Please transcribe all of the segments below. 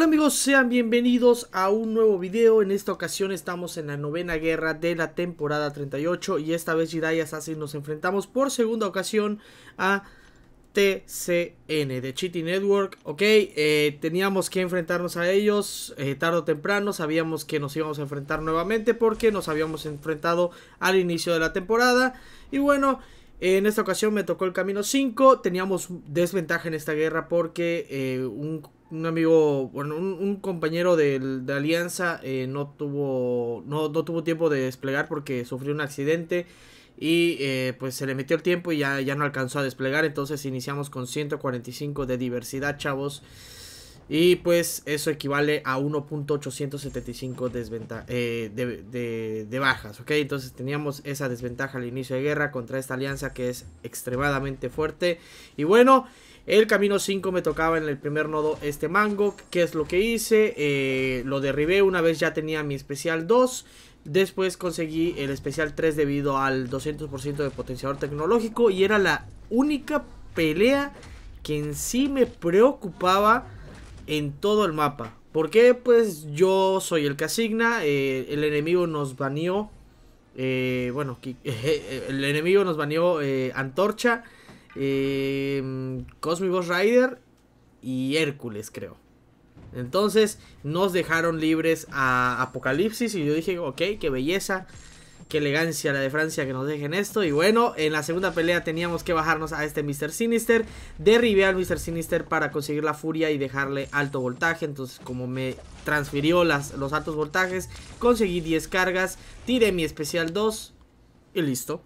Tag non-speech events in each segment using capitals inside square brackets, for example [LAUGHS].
Hola amigos, sean bienvenidos a un nuevo video. En esta ocasión estamos en la novena guerra de la temporada 38 y esta vez Jedi así nos enfrentamos por segunda ocasión a TCN de Chitty Network. Ok, eh, teníamos que enfrentarnos a ellos eh, tarde o temprano. Sabíamos que nos íbamos a enfrentar nuevamente porque nos habíamos enfrentado al inicio de la temporada. Y bueno, en esta ocasión me tocó el camino 5. Teníamos desventaja en esta guerra porque eh, un un amigo, bueno, un, compañero de, Alianza eh, no, tuvo, no, tuvo tiempo de desplegar porque sufrió un accidente y eh, pues se le metió el tiempo y ya, no alcanzó a desplegar. Entonces iniciamos con 145 de diversidad, chavos. Y pues eso equivale a 1.875 eh, de, de, de, bajas, ¿ok? Entonces teníamos esa desventaja al inicio de guerra contra esta alianza que es extremadamente fuerte. Y bueno, el camino 5 me tocaba en el primer nodo este mango. ¿Qué es lo que hice? Eh, lo derribé una vez ya tenía mi especial 2. Después conseguí el especial 3 debido al 200% de potenciador tecnológico. Y era la única pelea que en sí me preocupaba en todo el mapa. Porque pues yo soy el que asigna. Eh, el enemigo nos baneó. Eh, bueno, [LAUGHS] el enemigo nos baneó eh, Antorcha eh, Cosmic Rider y Hércules, creo. Entonces nos dejaron libres a Apocalipsis y yo dije, ok, qué belleza, qué elegancia la de Francia que nos dejen esto. Y bueno, en la segunda pelea teníamos que bajarnos a este Mr. Sinister, derribé al Mr. Sinister para conseguir la furia y dejarle alto voltaje. Entonces como me transfirió las, los altos voltajes, conseguí 10 cargas, tiré mi especial 2 y listo.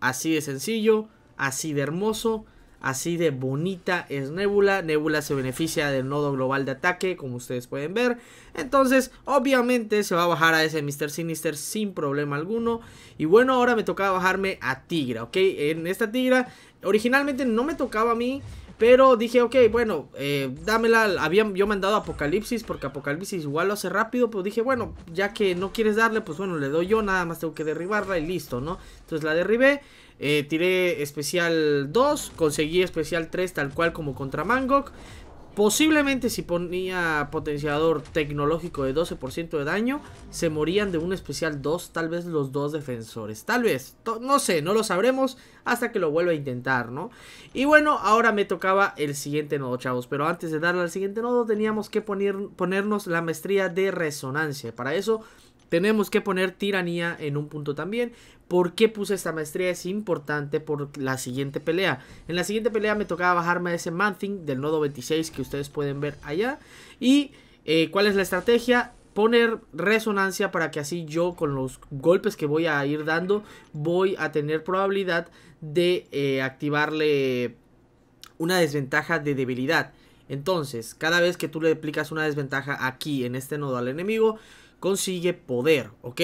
Así de sencillo. Así de hermoso, así de bonita es Nebula. Nebula se beneficia del nodo global de ataque, como ustedes pueden ver. Entonces, obviamente se va a bajar a ese Mr. Sinister sin problema alguno. Y bueno, ahora me tocaba bajarme a Tigra, ¿ok? En esta Tigra, originalmente no me tocaba a mí. Pero dije, ok, bueno, eh, dámela. Había yo mandado Apocalipsis porque Apocalipsis igual lo hace rápido. Pues dije, bueno, ya que no quieres darle, pues bueno, le doy yo. Nada más tengo que derribarla y listo, ¿no? Entonces la derribé. Eh, tiré especial 2, conseguí especial 3 tal cual como contra Mangok. Posiblemente si ponía potenciador tecnológico de 12% de daño, se morían de un especial 2, tal vez los dos defensores. Tal vez, no sé, no lo sabremos hasta que lo vuelva a intentar, ¿no? Y bueno, ahora me tocaba el siguiente nodo, chavos. Pero antes de darle al siguiente nodo, teníamos que poner, ponernos la maestría de resonancia. Para eso tenemos que poner tiranía en un punto también. ¿Por qué puse esta maestría? Es importante por la siguiente pelea. En la siguiente pelea me tocaba bajarme a ese Manthing del nodo 26 que ustedes pueden ver allá. Y eh, cuál es la estrategia poner resonancia para que así yo con los golpes que voy a ir dando voy a tener probabilidad de eh, activarle una desventaja de debilidad. Entonces, cada vez que tú le aplicas una desventaja aquí en este nodo al enemigo, consigue poder, ¿ok?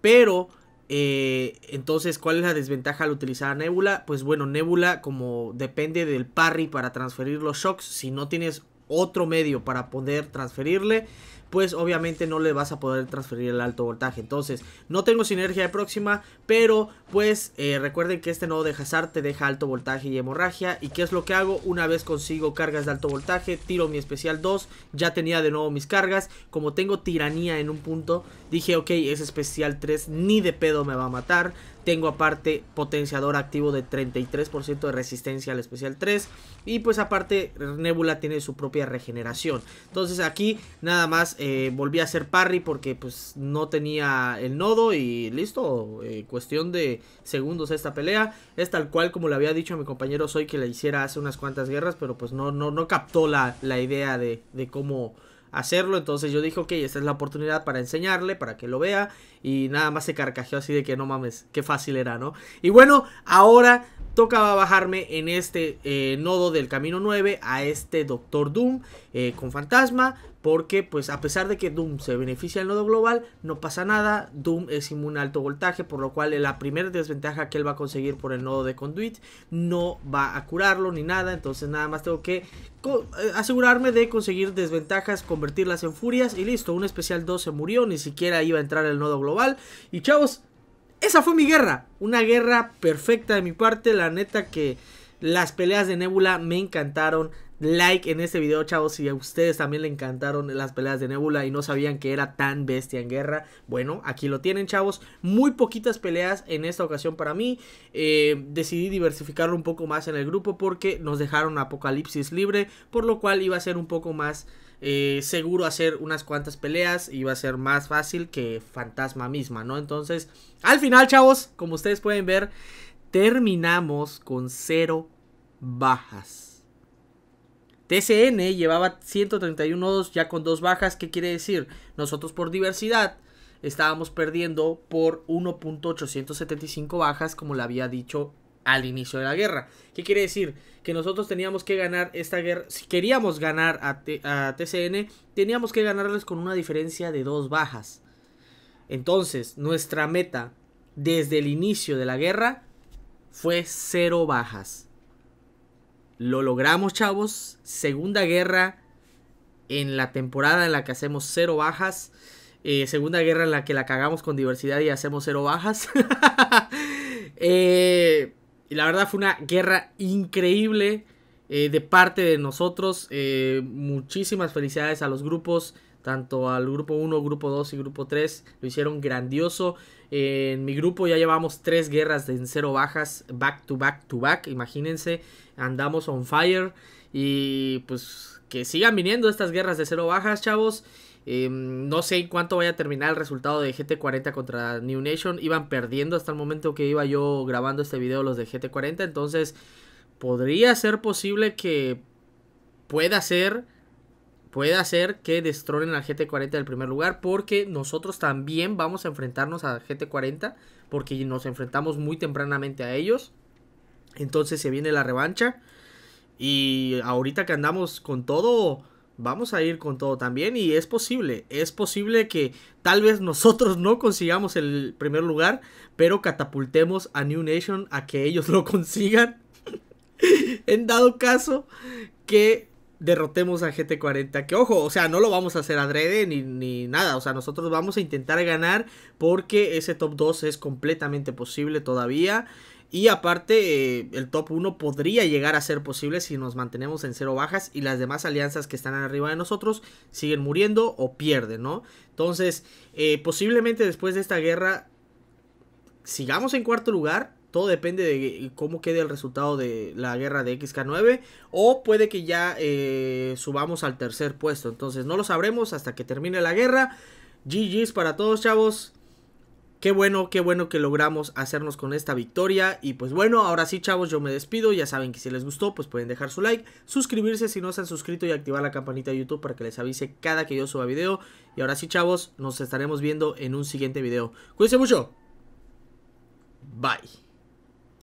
Pero, eh, entonces, ¿cuál es la desventaja al utilizar a Nebula? Pues bueno, Nebula como depende del parry para transferir los shocks, si no tienes otro medio para poder transferirle, pues obviamente no le vas a poder transferir el alto voltaje. Entonces, no tengo sinergia de próxima, pero pues eh, recuerden que este nodo de Hazard te deja alto voltaje y hemorragia. ¿Y qué es lo que hago? Una vez consigo cargas de alto voltaje, tiro mi especial 2, ya tenía de nuevo mis cargas. Como tengo tiranía en un punto, dije, ok, es especial 3, ni de pedo me va a matar. Tengo aparte potenciador activo de 33% de resistencia al especial 3. Y pues aparte, Nebula tiene su propia regeneración. Entonces aquí nada más eh, volví a hacer parry porque pues no tenía el nodo y listo, eh, cuestión de segundos esta pelea. Es tal cual como le había dicho a mi compañero Soy que la hiciera hace unas cuantas guerras, pero pues no, no, no captó la, la idea de, cómo hacerlo. Entonces yo dije, ok, esta es la oportunidad para enseñarle, para que lo vea. Y nada más se carcajeó así de que no mames, qué fácil era, ¿no? Y bueno, ahora tocaba bajarme en este eh, nodo del camino 9 a este Doctor Doom con fantasma. Porque, pues, a pesar de que Doom se beneficia del nodo global, no pasa nada. Doom es inmune a alto voltaje, por lo cual la primera desventaja que él va a conseguir por el nodo de Conduit no va a curarlo ni nada. Entonces, nada más tengo que eh, asegurarme de conseguir desventajas, convertirlas en furias y listo. Un especial 2 se murió, ni siquiera iba a entrar el nodo global. Y chavos, esa fue mi guerra. Una guerra perfecta de mi parte. La neta que las peleas de Nebula me encantaron like en este video, chavos. Si a ustedes también le encantaron las peleas de Nebula y no sabían que era tan bestia en guerra, bueno, aquí lo tienen, chavos. Muy poquitas peleas en esta ocasión para mí. Eh, decidí diversificarlo un poco más en el grupo porque nos dejaron Apocalipsis libre, por lo cual iba a ser un poco más eh, seguro hacer unas cuantas peleas. Iba a ser más fácil que Fantasma misma, ¿no? Entonces, al final, chavos, como ustedes pueden ver, terminamos con cero bajas. TCN llevaba 131 nodos ya con dos bajas. ¿Qué quiere decir? Nosotros por diversidad estábamos perdiendo por 1.875 bajas, como le había dicho al inicio de la guerra. ¿Qué quiere decir? Que nosotros teníamos que ganar esta guerra. Si queríamos ganar a, TCN, teníamos que ganarles con una diferencia de dos bajas. Entonces, nuestra meta desde el inicio de la guerra fue cero bajas. Lo logramos, chavos. Segunda guerra en la temporada en la que hacemos cero bajas. Eh, segunda guerra en la que la cagamos con diversidad y hacemos cero bajas. y [LAUGHS] eh, la verdad fue una guerra increíble eh, de parte de nosotros. muchísimas felicidades a los grupos, tanto al grupo 1, grupo 2 y grupo 3. Lo hicieron grandioso. En mi grupo ya llevamos tres guerras en cero bajas, back to back to back. Imagínense, andamos on fire. Y pues que sigan viniendo estas guerras de cero bajas, chavos. Em, no sé en cuánto vaya a terminar el resultado de GT40 contra New Nation. Iban perdiendo hasta el momento que iba yo grabando este video los de GT40. Entonces, podría ser posible que pueda ser puede hacer que destronen al GT40 del primer lugar porque nosotros también vamos a enfrentarnos al GT40 porque nos enfrentamos muy tempranamente a ellos. Entonces se viene la revancha y ahorita que andamos con todo, vamos a ir con todo también y es posible, es posible que tal vez nosotros no consigamos el primer lugar, pero catapultemos a New Nation a que ellos [LAUGHS] lo consigan. en dado caso que derrotemos a GT40. Que ojo, o sea, no lo vamos a hacer adrede ni, ni nada. O sea, nosotros vamos a intentar ganar porque ese top 2 es completamente posible todavía. Y aparte, eh, el top 1 podría llegar a ser posible si nos mantenemos en cero bajas y las demás alianzas que están arriba de nosotros siguen muriendo o pierden, ¿no? Entonces, eh, posiblemente después de esta guerra sigamos en cuarto lugar todo depende de cómo quede el resultado de la guerra de XK9. O puede que ya eh, subamos al tercer puesto. Entonces no lo sabremos hasta que termine la guerra. GG's para todos, chavos. Qué bueno, qué bueno que logramos hacernos con esta victoria. Y pues bueno, ahora sí, chavos, yo me despido. Ya saben que si les gustó, pues pueden dejar su like, suscribirse si no se han suscrito y activar la campanita de YouTube para que les avise cada que yo suba video. Y ahora sí, chavos, nos estaremos viendo en un siguiente video. Cuídense mucho. Bye.